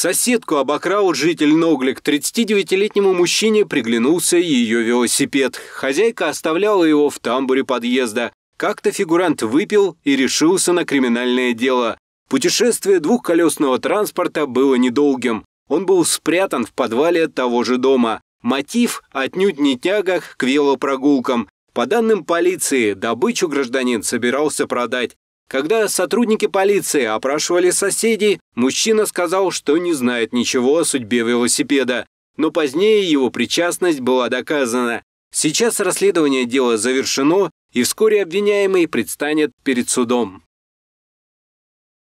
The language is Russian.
Соседку обокрал житель Ноглик. 39-летнему мужчине приглянулся ее велосипед. Хозяйка оставляла его в тамбуре подъезда. Как-то фигурант выпил и решился на криминальное дело. Путешествие двухколесного транспорта было недолгим. Он был спрятан в подвале того же дома. Мотив отнюдь не тягах к велопрогулкам. По данным полиции, добычу гражданин собирался продать. Когда сотрудники полиции опрашивали соседей, мужчина сказал, что не знает ничего о судьбе велосипеда, но позднее его причастность была доказана. Сейчас расследование дела завершено, и вскоре обвиняемый предстанет перед судом.